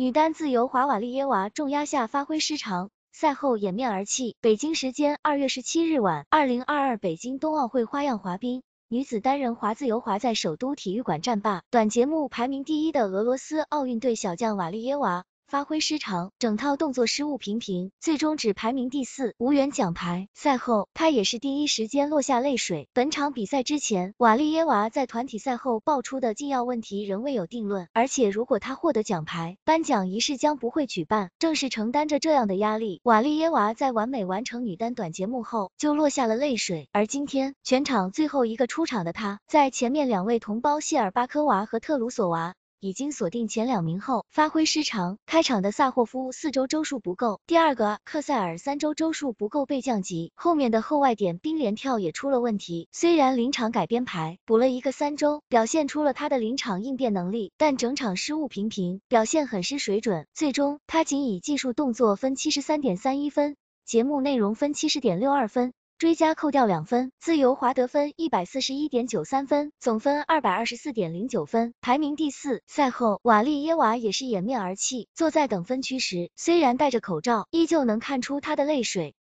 女单自由滑瓦利耶娃重压下发挥失常，赛后掩面而泣。北京时间二月十七日晚，二零二二北京冬奥会花样滑冰女子单人滑自由滑在首都体育馆战罢，短节目排名第一的俄罗斯奥运队小将瓦利耶娃。发挥失常，整套动作失误频频，最终只排名第四，无缘奖牌。赛后，他也是第一时间落下泪水。本场比赛之前，瓦利耶娃在团体赛后爆出的禁药问题仍未有定论，而且如果他获得奖牌，颁奖仪式将不会举办。正是承担着这样的压力，瓦利耶娃在完美完成女单短节目后就落下了泪水。而今天，全场最后一个出场的她，在前面两位同胞谢尔巴科娃和特鲁索娃。已经锁定前两名后，发挥失常。开场的萨霍夫四周周数不够，第二个克塞尔三周周数不够被降级。后面的后外点冰连跳也出了问题，虽然临场改编排补了一个三周，表现出了他的临场应变能力，但整场失误频频，表现很失水准。最终他仅以技术动作分七十三点三一分，节目内容分七十点六二分。追加扣掉两分，自由滑得分一百四十一点九三分，总分二百二十四点零九分，排名第四。赛后，瓦利耶娃也是掩面而泣，坐在等分区时，虽然戴着口罩，依旧能看出她的泪水。